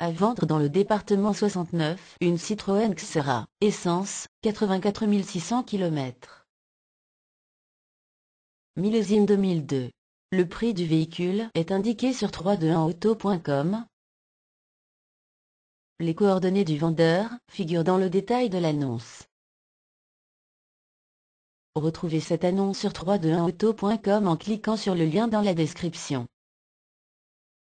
à vendre dans le département 69 une Citroën Xera, essence, 84 600 km. Millésime 2002. Le prix du véhicule est indiqué sur 321auto.com. Les coordonnées du vendeur figurent dans le détail de l'annonce. Retrouvez cette annonce sur 321auto.com en cliquant sur le lien dans la description.